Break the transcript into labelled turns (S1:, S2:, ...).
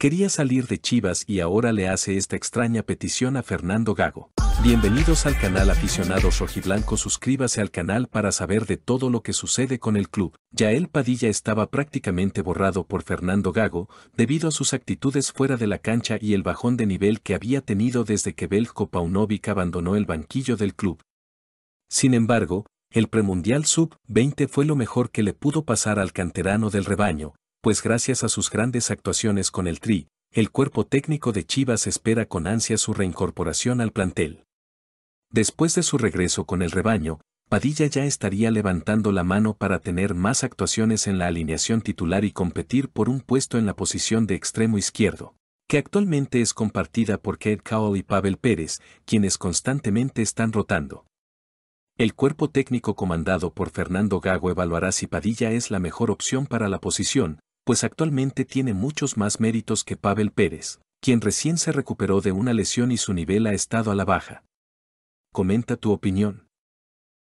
S1: Quería salir de Chivas y ahora le hace esta extraña petición a Fernando Gago. Bienvenidos al canal Aficionados Rojiblanco, suscríbase al canal para saber de todo lo que sucede con el club. el Padilla estaba prácticamente borrado por Fernando Gago, debido a sus actitudes fuera de la cancha y el bajón de nivel que había tenido desde que Belko Paunovic abandonó el banquillo del club. Sin embargo, el premundial sub-20 fue lo mejor que le pudo pasar al canterano del rebaño, pues gracias a sus grandes actuaciones con el Tri, el cuerpo técnico de Chivas espera con ansia su reincorporación al plantel. Después de su regreso con el rebaño, Padilla ya estaría levantando la mano para tener más actuaciones en la alineación titular y competir por un puesto en la posición de extremo izquierdo, que actualmente es compartida por Ked Cowell y Pavel Pérez, quienes constantemente están rotando. El cuerpo técnico comandado por Fernando Gago evaluará si Padilla es la mejor opción para la posición, pues actualmente tiene muchos más méritos que Pavel Pérez, quien recién se recuperó de una lesión y su nivel ha estado a la baja.
S2: Comenta tu opinión.